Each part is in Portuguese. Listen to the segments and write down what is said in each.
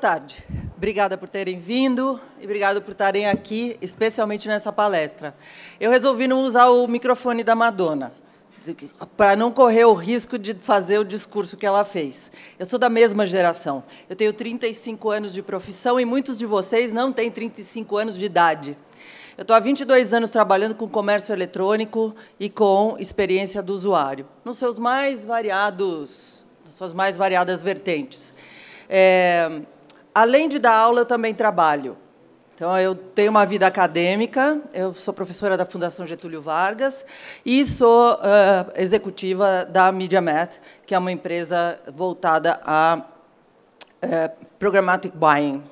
boa tarde. Obrigada por terem vindo e obrigada por estarem aqui, especialmente nessa palestra. Eu resolvi não usar o microfone da Madonna para não correr o risco de fazer o discurso que ela fez. Eu sou da mesma geração. Eu tenho 35 anos de profissão e muitos de vocês não têm 35 anos de idade. Eu estou há 22 anos trabalhando com comércio eletrônico e com experiência do usuário, nos seus mais variados, nas suas mais variadas vertentes. É, Além de dar aula, eu também trabalho. Então, eu tenho uma vida acadêmica, eu sou professora da Fundação Getúlio Vargas e sou uh, executiva da MediaMath, que é uma empresa voltada a uh, programmatic buying.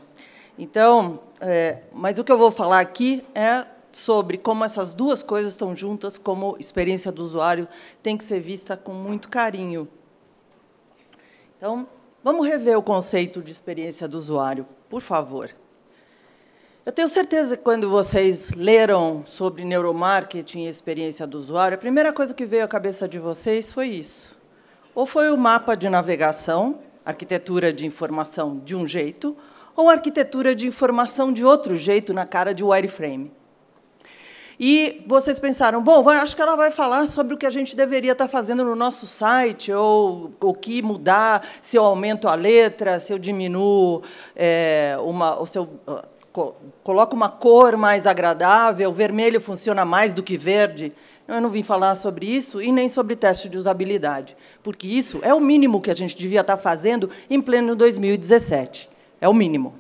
Então, mas o que eu vou falar aqui é sobre como essas duas coisas estão juntas, como experiência do usuário tem que ser vista com muito carinho. Então, Vamos rever o conceito de experiência do usuário, por favor. Eu tenho certeza que quando vocês leram sobre neuromarketing e experiência do usuário, a primeira coisa que veio à cabeça de vocês foi isso. Ou foi o mapa de navegação, arquitetura de informação de um jeito, ou arquitetura de informação de outro jeito na cara de wireframe. E vocês pensaram, bom, acho que ela vai falar sobre o que a gente deveria estar tá fazendo no nosso site, ou o que mudar, se eu aumento a letra, se eu diminuo é, uma. Ou se eu, ah, coloco uma cor mais agradável, vermelho funciona mais do que verde. Eu não vim falar sobre isso e nem sobre teste de usabilidade, porque isso é o mínimo que a gente devia estar tá fazendo em pleno 2017. É o mínimo.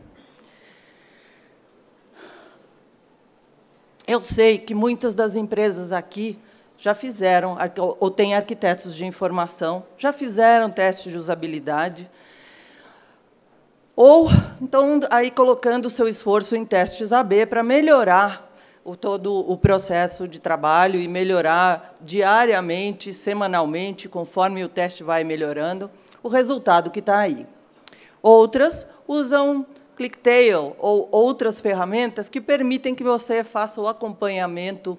Eu sei que muitas das empresas aqui já fizeram, ou têm arquitetos de informação, já fizeram testes de usabilidade, ou então aí colocando o seu esforço em testes AB para melhorar o, todo o processo de trabalho e melhorar diariamente, semanalmente, conforme o teste vai melhorando, o resultado que está aí. Outras usam Clicktail ou outras ferramentas que permitem que você faça o acompanhamento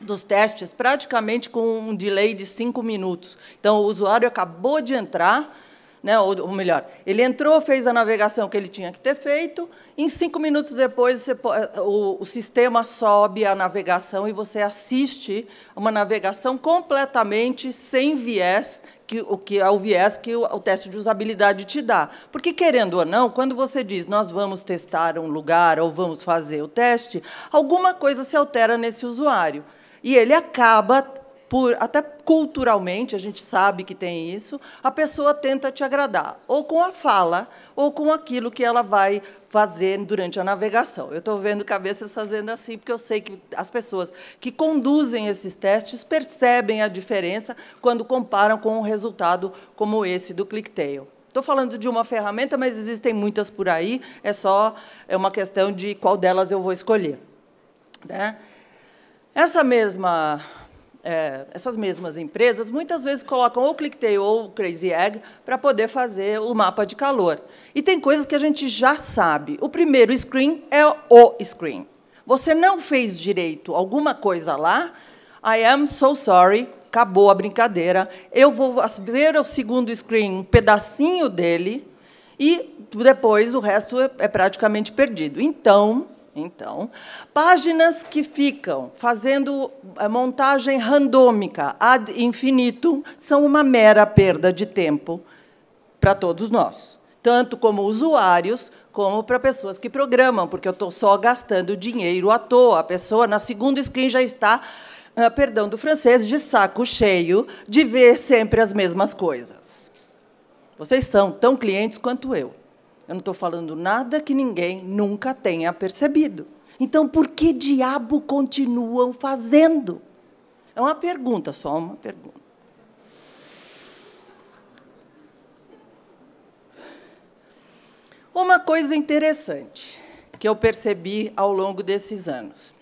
dos testes praticamente com um delay de cinco minutos. Então, o usuário acabou de entrar, né, ou, ou, melhor, ele entrou, fez a navegação que ele tinha que ter feito, em cinco minutos depois você, eh, o, o sistema sobe a navegação e você assiste uma navegação completamente sem viés que o que é o viés que o, o, teste de usabilidade te dá. Porque querendo ou não, quando você diz nós vamos testar um lugar ou vamos fazer o teste, alguma coisa se altera nesse usuário e ele acaba por até culturalmente a gente sabe que tem isso, a pessoa tenta te agradar ou com a fala ou com aquilo que ela vai fazer durante a navegação. Eu estou vendo cabeças fazendo assim, porque eu sei que as pessoas que conduzem esses testes percebem a diferença quando comparam com um resultado como esse do ClickTail. Estou falando de uma ferramenta, mas existem muitas por aí, é só é uma questão de qual delas eu vou escolher. Né? Essa mesma é, essas mesmas empresas muitas vezes colocam ou ClickTail ou Crazy Egg para poder fazer o mapa de calor. E tem coisas que a gente já sabe. O primeiro screen é o screen. Você não fez direito alguma coisa lá, I am so sorry, acabou a brincadeira. Eu vou ver o segundo screen, um pedacinho dele, e depois o resto é praticamente perdido. Então, então, páginas que ficam fazendo eh, montagem randômica ad infinitum são uma mera perda de tempo para todos nós, tanto como usuários como para pessoas que programam, porque eu estou só gastando dinheiro à toa. A pessoa na segunda screen já está, ah, perdão do francês, de saco cheio de ver sempre as mesmas coisas. Vocês são tão clientes quanto eu. Eu não estou falando nada que ninguém nunca tenha percebido. Então, por que diabo continuam fazendo? É uma pergunta, só uma pergunta. Uma coisa interessante que eu percebi ao longo desses anos.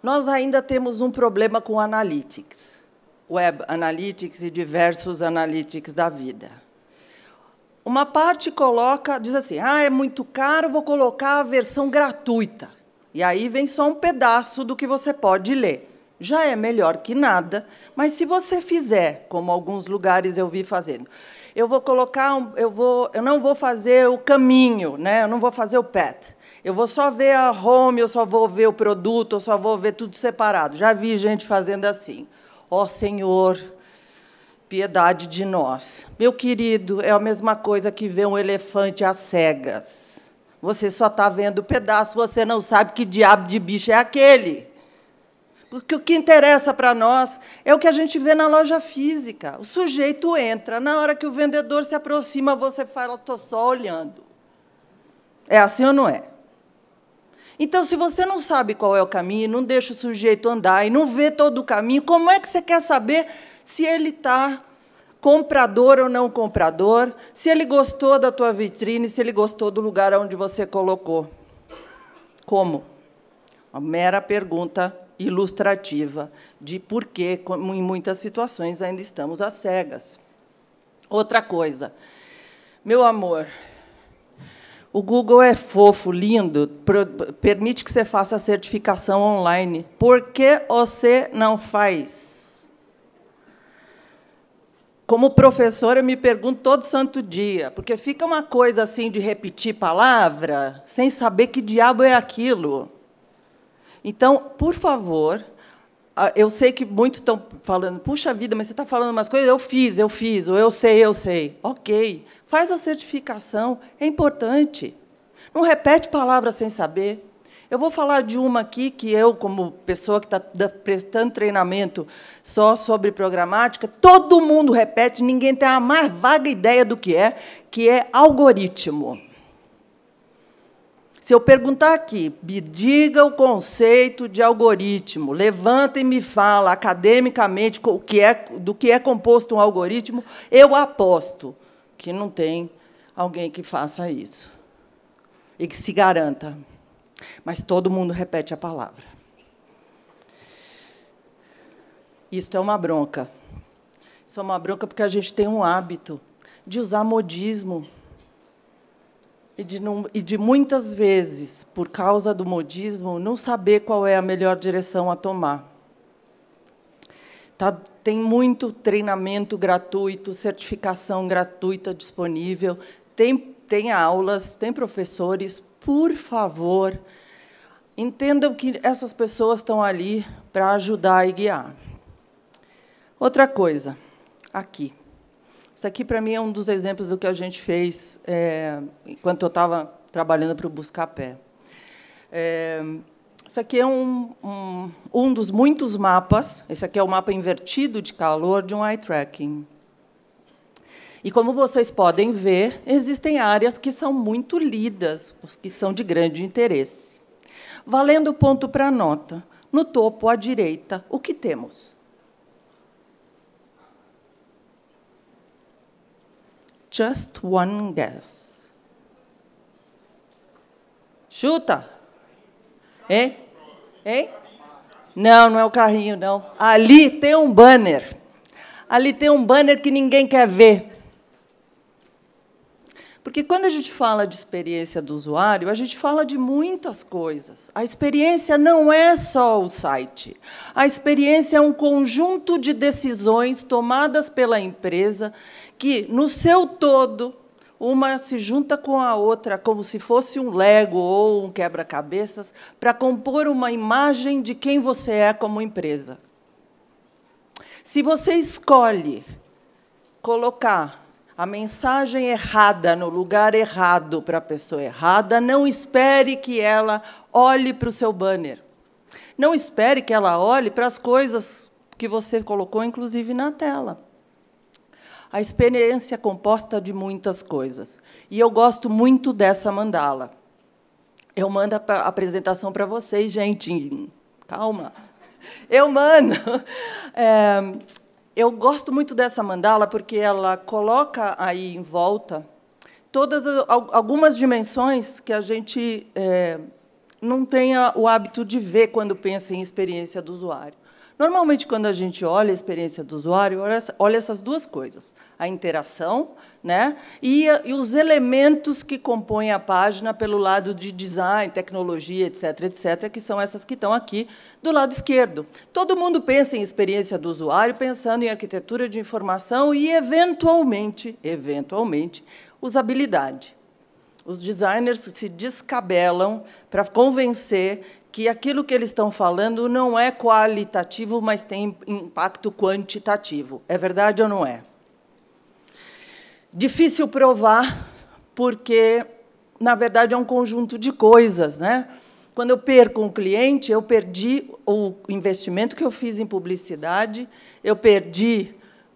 Nós ainda temos um problema com analytics. Web Analytics e diversos analytics da vida. Uma parte coloca, diz assim: "Ah, é muito caro, vou colocar a versão gratuita". E aí vem só um pedaço do que você pode ler. Já é melhor que nada, mas se você fizer, como alguns lugares eu vi fazendo, eu vou colocar, um, eu vou, eu não vou fazer o caminho, né? Eu não vou fazer o path. Eu vou só ver a home, eu só vou ver o produto, eu só vou ver tudo separado. Já vi gente fazendo assim. Ó oh, Senhor, piedade de nós. Meu querido, é a mesma coisa que ver um elefante às cegas. Você só está vendo o pedaço, você não sabe que diabo de bicho é aquele. Porque o que interessa para nós é o que a gente vê na loja física. O sujeito entra, na hora que o vendedor se aproxima, você fala, estou só olhando. É assim ou não é? Então, se você não sabe qual é o caminho, não deixa o sujeito andar e não vê todo o caminho, como é que você quer saber se ele está comprador ou não comprador, se ele gostou da tua vitrine, se ele gostou do lugar onde você colocou? Como? Uma mera pergunta ilustrativa de por que, em muitas situações, ainda estamos às cegas. Outra coisa, meu amor, o Google é fofo, lindo, permite que você faça a certificação online. Por que você não faz? Como professora, eu me pergunto todo santo dia, porque fica uma coisa assim de repetir palavra sem saber que diabo é aquilo. Então, por favor, ah, eu sei que muitos estão falando, puxa vida, mas você está falando umas coisas, eu fiz, eu fiz, ou eu sei, eu sei. Ok, Faz a certificação, é importante. Não repete palavras sem saber. Eu vou falar de uma aqui que eu, como pessoa que está prestando treinamento só sobre programática, todo mundo repete, ninguém tem a mais vaga ideia do que é, que é algoritmo. Se eu perguntar aqui, me diga o conceito de algoritmo, levanta e me fala academicamente o que é, do que é composto um algoritmo, eu aposto que não tem alguém que faça isso e que se garanta. Mas todo mundo repete a palavra. Isso é uma bronca. Isso é uma bronca porque a gente tem um hábito de usar modismo. E de, não, e de muitas vezes, por causa do modismo, não saber qual é a melhor direção a tomar. Tá, tem muito treinamento gratuito, certificação gratuita disponível, tem, tem aulas, tem professores. Por favor, entendam que essas pessoas estão ali para ajudar e guiar. Outra coisa, aqui. Isso aqui, para mim, é um dos exemplos do que a gente fez é, enquanto eu estava trabalhando para o Buscapé. É, isso aqui é um, um, um dos muitos mapas. Esse aqui é o mapa invertido de calor de um eye tracking. E como vocês podem ver, existem áreas que são muito lidas, os que são de grande interesse. Valendo ponto para nota, no topo à direita, o que temos? Just one guess. Chuta! Hein? Hein? Não, não é o carrinho, não. Ali tem um banner. Ali tem um banner que ninguém quer ver. Porque quando a gente fala de experiência do usuário, a gente fala de muitas coisas. A experiência não é só o site. A experiência é um conjunto de decisões tomadas pela empresa que, no seu todo, uma se junta com a outra, como se fosse um lego ou um quebra-cabeças, para compor uma imagem de quem você é como empresa. Se você escolhe colocar a mensagem errada no lugar errado para a pessoa errada, não espere que ela olhe para o seu banner. Não espere que ela olhe para as coisas que você colocou, inclusive, na tela a experiência é composta de muitas coisas. E eu gosto muito dessa mandala. Eu mando a apresentação para vocês, gente. Calma. Eu mando. É, eu gosto muito dessa mandala porque ela coloca aí em volta todas algumas dimensões que a gente é, não tenha o hábito de ver quando pensa em experiência do usuário. Normalmente, quando a gente olha a experiência do usuário, olha essas duas coisas: a interação né, e, e os elementos que compõem a página pelo lado de design, tecnologia, etc., etc., que são essas que estão aqui do lado esquerdo. Todo mundo pensa em experiência do usuário, pensando em arquitetura de informação e, eventualmente, eventualmente, usabilidade. Os designers se descabelam para convencer que aquilo que eles estão falando não é qualitativo, mas tem impacto quantitativo. É verdade ou não é? Difícil provar, porque, na verdade, é um conjunto de coisas. Né? Quando eu perco um cliente, eu perdi o investimento que eu fiz em publicidade, eu perdi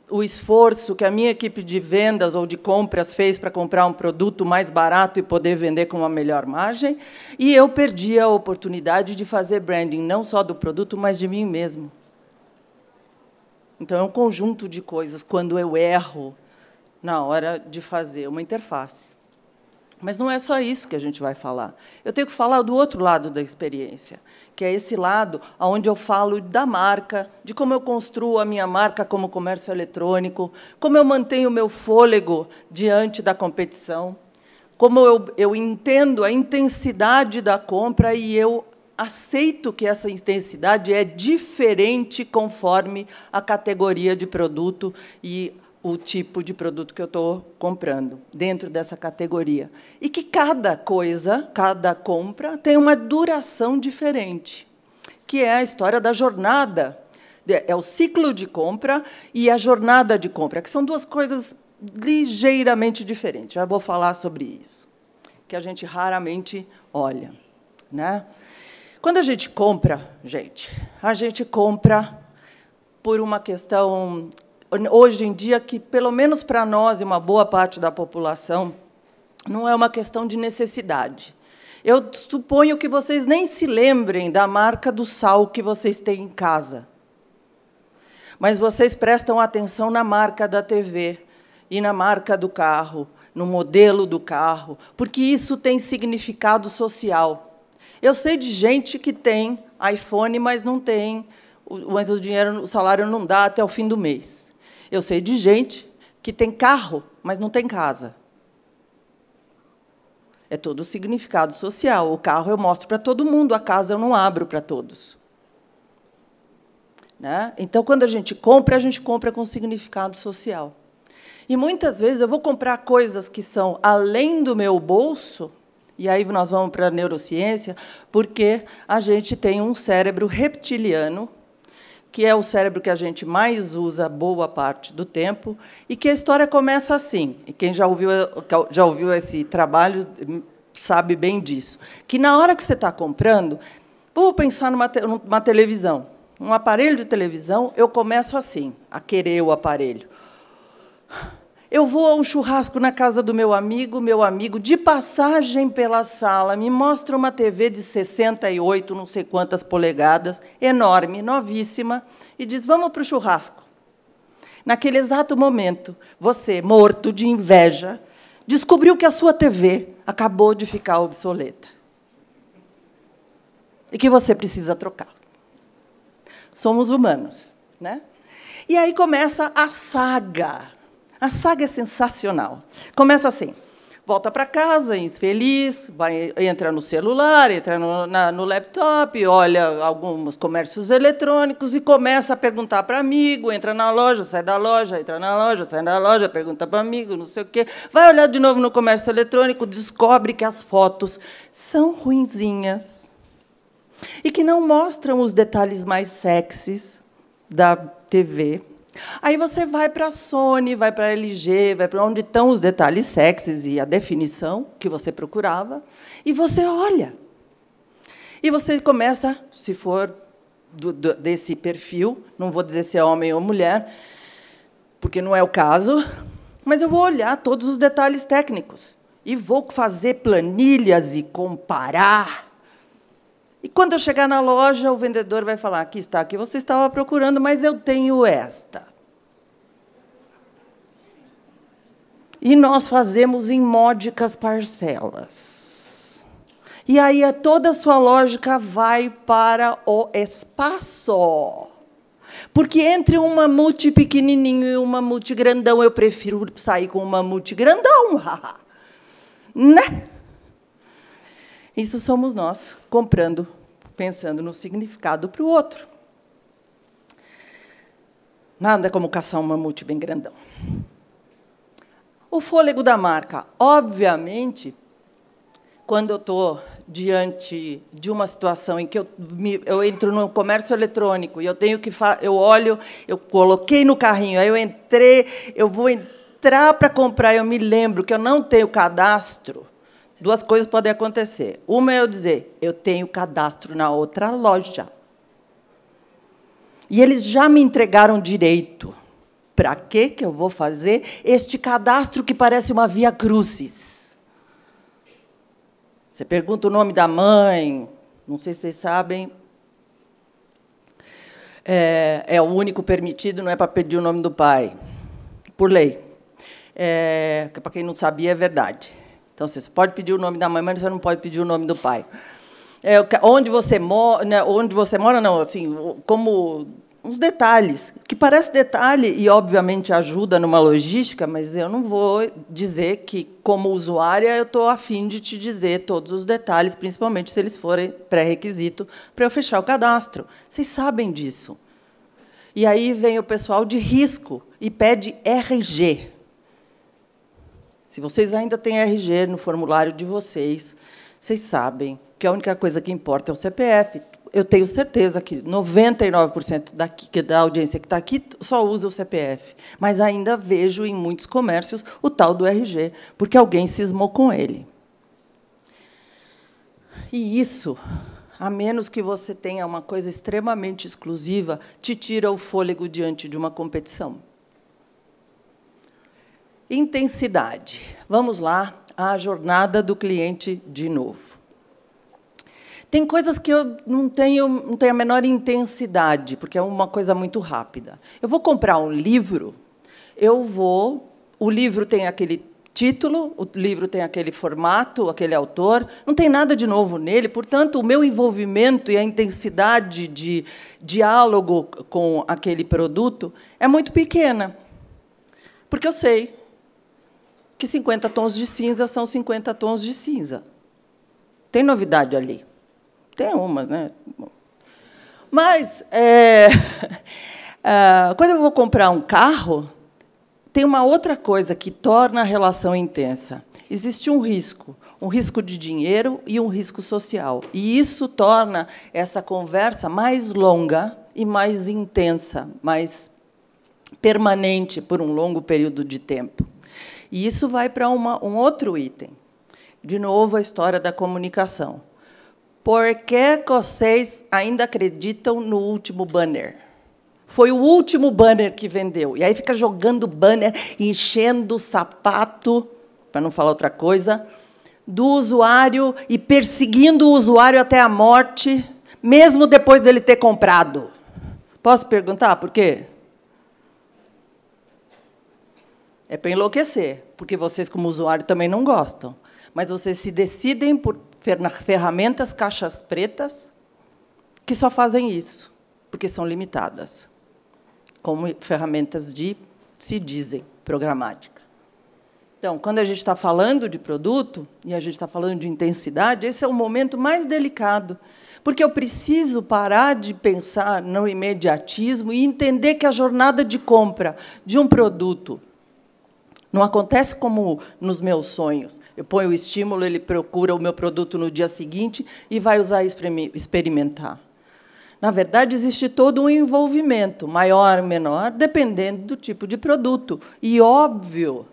o esforço que a minha equipe de vendas ou de compras fez para comprar um produto mais barato e poder vender com uma melhor margem, e eu perdi a oportunidade de fazer branding não só do produto, mas de mim mesmo. Então é um conjunto de coisas quando eu erro na hora de fazer uma interface. Mas não é só isso que a gente vai falar. Eu tenho que falar do outro lado da experiência que é esse lado onde eu falo da marca, de como eu construo a minha marca como comércio eletrônico, como eu mantenho o meu fôlego diante da competição, como eu, eu entendo a intensidade da compra e eu aceito que essa intensidade é diferente conforme a categoria de produto e o tipo de produto que eu estou comprando dentro dessa categoria. E que cada coisa, cada compra, tem uma duração diferente, que é a história da jornada. É o ciclo de compra e a jornada de compra, que são duas coisas ligeiramente diferentes. Já vou falar sobre isso, que a gente raramente olha. Né? Quando a gente compra, gente, a gente compra por uma questão hoje em dia que, pelo menos para nós e uma boa parte da população, não é uma questão de necessidade. Eu suponho que vocês nem se lembrem da marca do sal que vocês têm em casa. Mas vocês prestam atenção na marca da TV e na marca do carro, no modelo do carro, porque isso tem significado social. Eu sei de gente que tem iPhone, mas não tem, mas o dinheiro, o salário não dá até o fim do mês. Eu sei de gente que tem carro, mas não tem casa. É todo o significado social. O carro eu mostro para todo mundo, a casa eu não abro para todos. Né? Então, quando a gente compra, a gente compra com significado social. E muitas vezes eu vou comprar coisas que são além do meu bolso, e aí nós vamos para a neurociência, porque a gente tem um cérebro reptiliano que é o cérebro que a gente mais usa boa parte do tempo, e que a história começa assim. E quem já ouviu, já ouviu esse trabalho sabe bem disso. Que na hora que você está comprando, vamos pensar numa, numa televisão. Um aparelho de televisão, eu começo assim, a querer o aparelho. Eu vou a um churrasco na casa do meu amigo, meu amigo, de passagem pela sala, me mostra uma TV de 68, não sei quantas polegadas, enorme, novíssima, e diz: Vamos para o churrasco. Naquele exato momento, você, morto de inveja, descobriu que a sua TV acabou de ficar obsoleta e que você precisa trocar. Somos humanos, né? E aí começa a saga a saga é sensacional. Começa assim: volta para casa, é infeliz, vai, entra no celular, entra no, na, no, laptop, olha alguns comércios eletrônicos e começa a perguntar para amigo, entra na loja, sai da loja, entra na loja, sai da loja, pergunta para amigo, não sei o quê. Vai olhar de novo no comércio eletrônico, descobre que as fotos são ruinzinhas e que não mostram os detalhes mais sexys da TV Aí você vai para a Sony, vai para a LG, vai para onde estão os detalhes sexys e a definição que você procurava, e você olha. E você começa, se for do, do, desse perfil, não vou dizer se é homem ou mulher, porque não é o caso, mas eu vou olhar todos os detalhes técnicos e vou fazer planilhas e comparar e quando eu chegar na loja, o vendedor vai falar: aqui está, aqui você estava procurando, mas eu tenho esta. E nós fazemos em módicas parcelas. E aí toda a sua lógica vai para o espaço. Porque entre um mamute pequenininho e um mamute grandão, eu prefiro sair com um mamute grandão. né? Isso somos nós, comprando, pensando no significado para o outro. Nada como caçar um mamute bem grandão. O fôlego da marca. Obviamente, quando eu estou diante de uma situação em que eu, me, eu entro no comércio eletrônico e eu tenho que eu olho, eu coloquei no carrinho, aí eu entrei, eu vou entrar para comprar, eu me lembro que eu não tenho cadastro duas coisas podem acontecer. Uma é eu dizer, eu tenho cadastro na outra loja. E eles já me entregaram direito. Para que que eu vou fazer este cadastro que parece uma via crucis? Você pergunta o nome da mãe, não sei se vocês sabem. É, é o único permitido, não é para pedir o nome do pai, por lei. É, que para quem não sabia, é verdade. Então, você pode pedir o nome da mãe, mas você não pode pedir o nome do pai. É, onde você mora, né, onde você mora, não, assim, como uns detalhes, que parece detalhe e, obviamente, ajuda numa logística, mas eu não vou dizer que, como usuária, eu estou afim de te dizer todos os detalhes, principalmente se eles forem pré-requisito para eu fechar o cadastro. Vocês sabem disso. E aí vem o pessoal de risco e pede RG. Se vocês ainda têm RG no formulário de vocês, vocês sabem que a única coisa que importa é o CPF. Eu tenho certeza que 99% daqui, da audiência que está aqui só usa o CPF, mas ainda vejo em muitos comércios o tal do RG, porque alguém cismou com ele. E isso, a menos que você tenha uma coisa extremamente exclusiva, te tira o fôlego diante de uma competição. Intensidade. Vamos lá à jornada do cliente de novo. Tem coisas que eu não tenho, não tenho a menor intensidade, porque é uma coisa muito rápida. Eu vou comprar um livro, eu vou. O livro tem aquele título, o livro tem aquele formato, aquele autor, não tem nada de novo nele, portanto, o meu envolvimento e a intensidade de diálogo com aquele produto é muito pequena. Porque eu sei, que 50 tons de cinza são 50 tons de cinza. Tem novidade ali. Tem umas, né? Mas, é... Ah, quando eu vou comprar um carro, tem uma outra coisa que torna a relação intensa. Existe um risco, um risco de dinheiro e um risco social. E isso torna essa conversa mais longa e mais intensa, mais permanente por um longo período de tempo. E isso vai para uma, um outro item. De novo, a história da comunicação. Por que vocês ainda acreditam no último banner? Foi o último banner que vendeu. E aí fica jogando banner, enchendo o sapato, para não falar outra coisa, do usuário e perseguindo o usuário até a morte, mesmo depois dele ter comprado. Posso perguntar por quê? É para enlouquecer, porque vocês, como usuário, também não gostam. Mas vocês se decidem por ferramentas caixas pretas que só fazem isso, porque são limitadas, como ferramentas de, se dizem, programática. Então, quando a gente está falando de produto e a gente está falando de intensidade, esse é o momento mais delicado, porque eu preciso parar de pensar no imediatismo e entender que a jornada de compra de um produto não acontece como nos meus sonhos. Eu ponho o estímulo, ele procura o meu produto no dia seguinte e vai usar e experimentar. Na verdade, existe todo um envolvimento, maior ou menor, dependendo do tipo de produto. E óbvio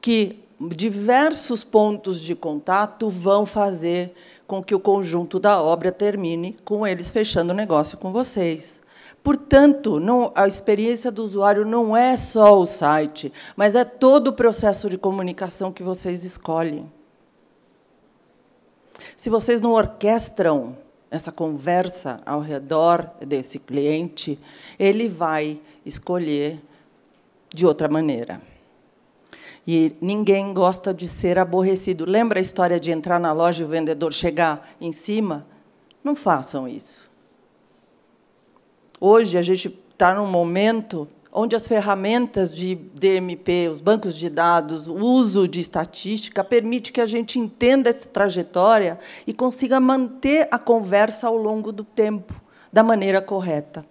que diversos pontos de contato vão fazer com que o conjunto da obra termine com eles fechando o negócio com vocês. Portanto, não, a experiência do usuário não é só o site, mas é todo o processo de comunicação que vocês escolhem. Se vocês não orquestram essa conversa ao redor desse cliente, ele vai escolher de outra maneira. E ninguém gosta de ser aborrecido. Lembra a história de entrar na loja e o vendedor chegar em cima? Não façam isso. Hoje a gente está num momento onde as ferramentas de DMP, os bancos de dados, o uso de estatística permite que a gente entenda essa trajetória e consiga manter a conversa ao longo do tempo da maneira correta.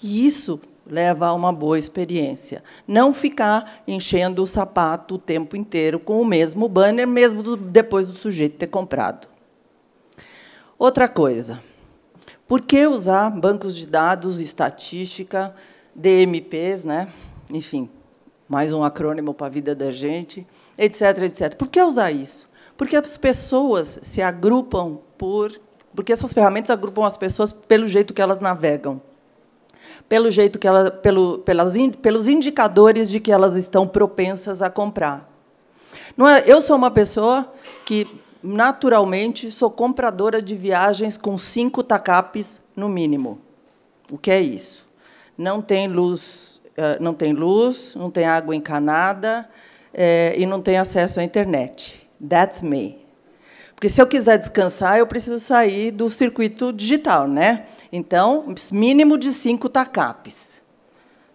E isso leva a uma boa experiência. Não ficar enchendo o sapato o tempo inteiro com o mesmo banner, mesmo depois do sujeito ter comprado. Outra coisa, por que usar bancos de dados, estatística, DMPs, né? enfim, mais um acrônimo para a vida da gente, etc, etc. Por que usar isso? Porque as pessoas se agrupam por... Porque essas ferramentas agrupam as pessoas pelo jeito que elas navegam, pelo jeito que elas, pelo, pelas, pelos indicadores de que elas estão propensas a comprar. Não é, eu sou uma pessoa que naturalmente, sou compradora de viagens com cinco tacapes no mínimo. O que é isso? Não tem luz, eh, não tem luz, não tem água encanada é, e não tem acesso à internet. That's me. Porque se eu quiser descansar, eu preciso sair do circuito digital, né? Então, mínimo de cinco tacapes.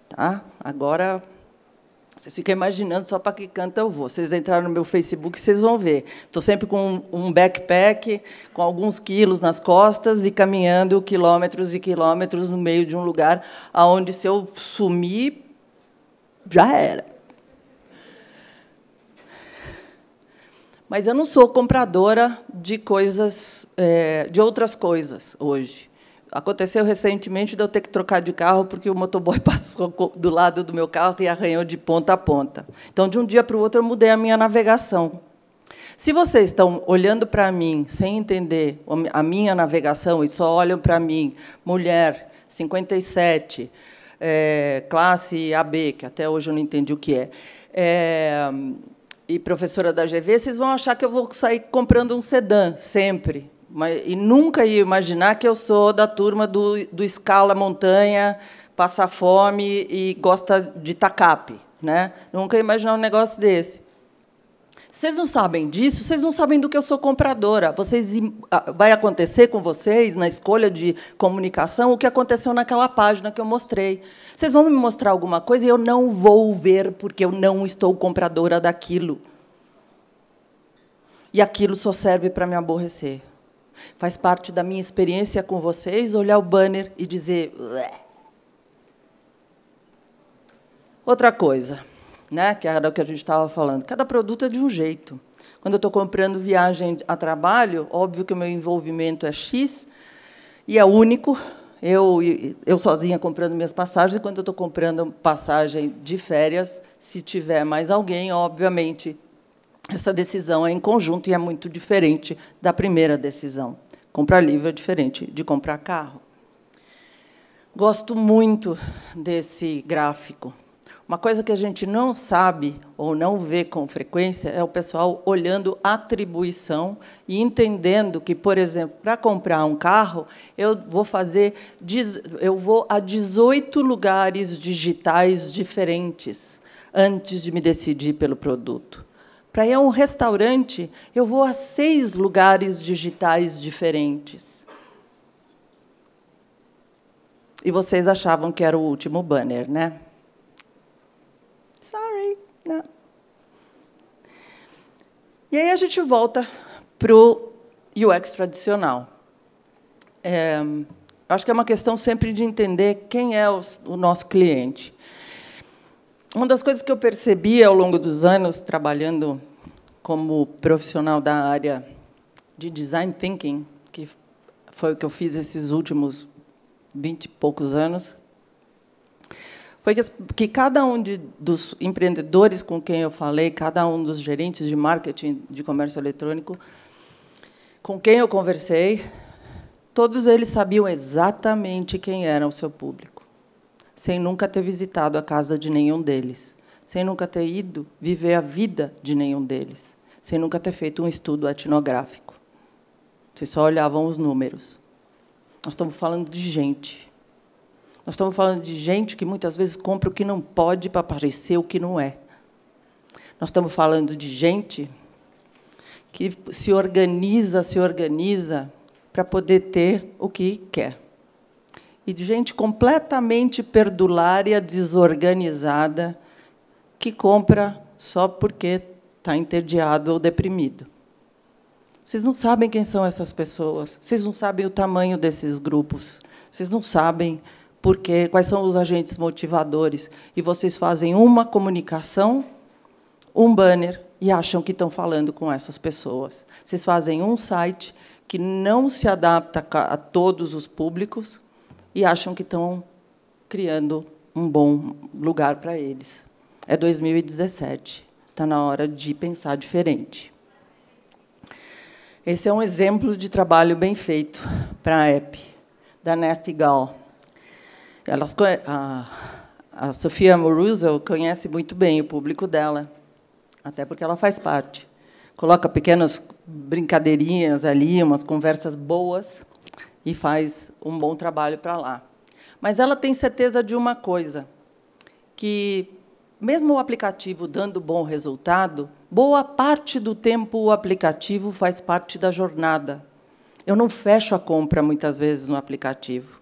Tá? Agora vocês ficam imaginando só para que canto eu vou. Vocês entraram no meu Facebook, e vocês vão ver. Estou sempre com um backpack, com alguns quilos nas costas e caminhando quilômetros e quilômetros no meio de um lugar aonde se eu sumir já era. Mas eu não sou compradora de coisas, eh, de outras coisas hoje. Aconteceu recentemente de eu ter que trocar de carro porque o motoboy passou do lado do meu carro e arranhou de ponta a ponta. Então, de um dia para o outro, eu mudei a minha navegação. Se vocês estão olhando para mim sem entender a minha navegação e só olham para mim, mulher, 57, é, classe AB, que até hoje eu não entendi o que é, é, e professora da GV, vocês vão achar que eu vou sair comprando um sedã sempre. Mas, e nunca ia imaginar que eu sou da turma do, do escala montanha, passa fome e gosta de tacape. Né? Nunca ia imaginar um negócio desse. Vocês não sabem disso, vocês não sabem do que eu sou compradora. Vocês ah, vai acontecer com vocês na escolha de comunicação o que aconteceu naquela página que eu mostrei. Vocês vão me mostrar alguma coisa e eu não vou ver porque eu não estou compradora daquilo. E aquilo só serve para me aborrecer. Faz parte da minha experiência com vocês olhar o banner e dizer. Bleh. Outra coisa, né, que era o que a gente estava falando: cada produto é de um jeito. Quando eu estou comprando viagem a trabalho, óbvio que o meu envolvimento é X e é único. Eu, eu sozinha comprando minhas passagens, e quando eu estou comprando passagem de férias, se tiver mais alguém, obviamente essa decisão é em conjunto e é muito diferente da primeira decisão. Comprar livro é diferente de comprar carro. Gosto muito desse gráfico. Uma coisa que a gente não sabe ou não vê com frequência é o pessoal olhando atribuição e entendendo que, por exemplo, para comprar um carro, eu vou fazer eu vou a 18 lugares digitais diferentes antes de me decidir pelo produto. Para ir a um restaurante, eu vou a seis lugares digitais diferentes. E vocês achavam que era o último banner, né? Sorry. Não. E aí a gente volta para o UX tradicional. É, acho que é uma questão sempre de entender quem é o, o nosso cliente uma das coisas que eu percebi ao longo dos anos trabalhando como profissional da área de design thinking, que foi o que eu fiz esses últimos vinte e poucos anos, foi que, que cada um de, dos empreendedores com quem eu falei, cada um dos gerentes de marketing de comércio eletrônico com quem eu conversei, todos eles sabiam exatamente quem era o seu público sem nunca ter visitado a casa de nenhum deles, sem nunca ter ido viver a vida de nenhum deles, sem nunca ter feito um estudo etnográfico. Vocês só olhavam os números. Nós estamos falando de gente. Nós estamos falando de gente que muitas vezes compra o que não pode para parecer o que não é. Nós estamos falando de gente que se organiza, se organiza para poder ter o que quer e de gente completamente perdulária, desorganizada, que compra só porque está entediado ou deprimido. Vocês não sabem quem são essas pessoas, vocês não sabem o tamanho desses grupos, vocês não sabem porque quais são os agentes motivadores e vocês fazem uma comunicação, um banner e acham que estão falando com essas pessoas. Vocês fazem um site que não se adapta a todos os públicos, e acham que estão criando um bom lugar para eles. É 2017, está na hora de pensar diferente. Esse é um exemplo de trabalho bem feito para a app, da Nestigal. Elas, a, a Sofia Moruso conhece muito bem o público dela, até porque ela faz parte. Coloca pequenas brincadeirinhas ali, umas conversas boas, e faz um bom trabalho para lá. Mas ela tem certeza de uma coisa, que mesmo o aplicativo dando bom resultado, boa parte do tempo o aplicativo faz parte da jornada. Eu não fecho a compra muitas vezes no aplicativo.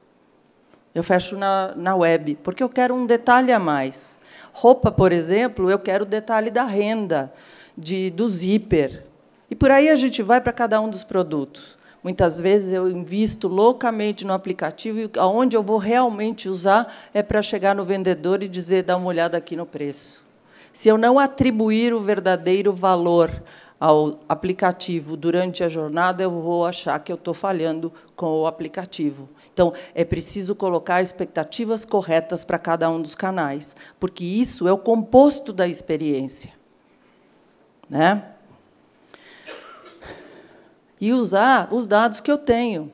Eu fecho na, na web, porque eu quero um detalhe a mais. Roupa, por exemplo, eu quero o detalhe da renda, de, do zíper. E por aí a gente vai para cada um dos produtos. Muitas vezes eu invisto loucamente no aplicativo e aonde eu vou realmente usar é para chegar no vendedor e dizer dá uma olhada aqui no preço. Se eu não atribuir o verdadeiro valor ao aplicativo durante a jornada, eu vou achar que eu estou falhando com o aplicativo. Então, é preciso colocar expectativas corretas para cada um dos canais, porque isso é o composto da experiência. Né? e usar os dados que eu tenho.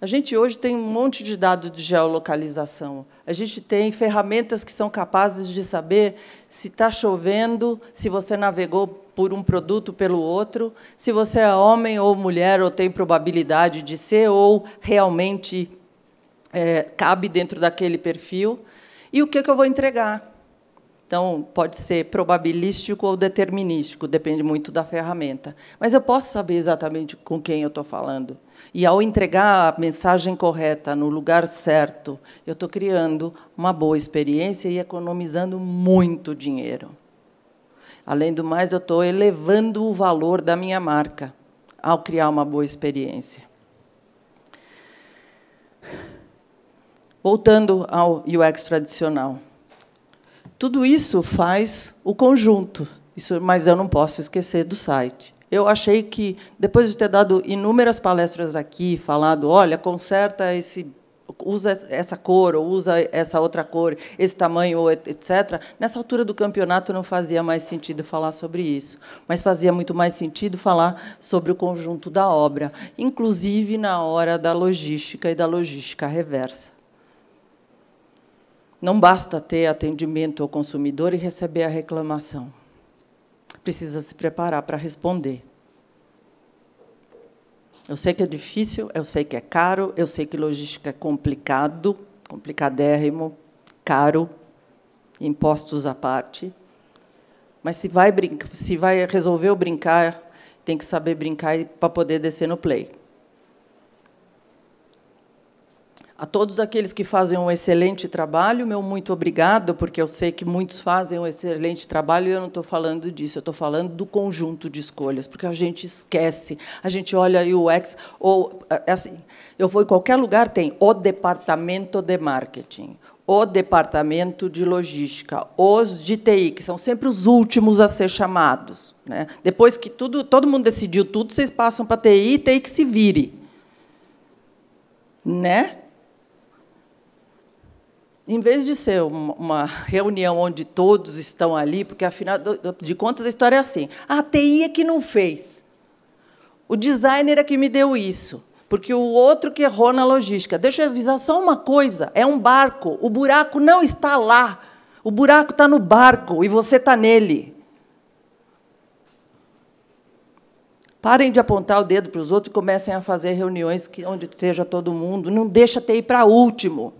A gente hoje tem um monte de dados de geolocalização. A gente tem ferramentas que são capazes de saber se está chovendo, se você navegou por um produto pelo outro, se você é homem ou mulher ou tem probabilidade de ser ou realmente é, cabe dentro daquele perfil e o que, que eu vou entregar. Então, pode ser probabilístico ou determinístico, depende muito da ferramenta. Mas eu posso saber exatamente com quem eu estou falando. E, ao entregar a mensagem correta no lugar certo, eu estou criando uma boa experiência e economizando muito dinheiro. Além do mais, eu estou elevando o valor da minha marca ao criar uma boa experiência. Voltando ao UX tradicional. Tudo isso faz o conjunto, isso, mas eu não posso esquecer do site. Eu achei que, depois de ter dado inúmeras palestras aqui, falado, olha, conserta esse usa essa cor ou usa essa outra cor, esse tamanho, etc. Nessa altura do campeonato não fazia mais sentido falar sobre isso, mas fazia muito mais sentido falar sobre o conjunto da obra, inclusive na hora da logística e da logística reversa. Não basta ter atendimento ao consumidor e receber a reclamação. Precisa se preparar para responder. Eu sei que é difícil, eu sei que é caro, eu sei que logística é complicado, complicadérrimo, caro, impostos à parte. Mas se vai, resolver se vai brincar, tem que saber brincar para poder descer no play. A todos aqueles que fazem um excelente trabalho, meu muito obrigado, porque eu sei que muitos fazem um excelente trabalho e eu não estou falando disso, eu estou falando do conjunto de escolhas, porque a gente esquece, a gente olha o UX, ou é assim, eu vou em qualquer lugar, tem o departamento de marketing, o departamento de logística, os de TI, que são sempre os últimos a ser chamados. Né? Depois que tudo, todo mundo decidiu tudo, vocês passam para TI e TI que se vire. Né? em vez de ser uma reunião onde todos estão ali, porque afinal de contas a história é assim: a TI é que não fez. O designer é que me deu isso, porque o outro que errou na logística. Deixa eu avisar só uma coisa: é um barco. O buraco não está lá. O buraco está no barco e você está nele. Parem de apontar o dedo para os outros e comecem a fazer reuniões onde esteja todo mundo. Não deixa a TI para último.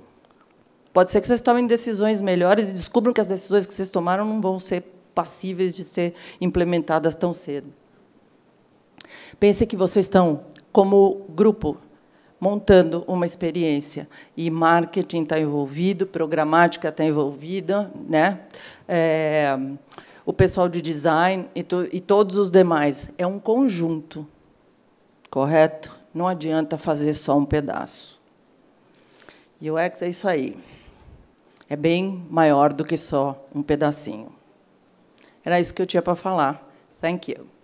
Pode ser que vocês tomem decisões melhores e descubram que as decisões que vocês tomaram não vão ser passíveis de ser implementadas tão cedo. Pense que vocês estão, como grupo, montando uma experiência. E marketing está envolvido, programática está envolvida, né? É, o pessoal de design e, to e todos os demais. É um conjunto, correto? Não adianta fazer só um pedaço. E o X é isso aí é bem maior do que só um pedacinho. Era isso que eu tinha para falar. Thank you.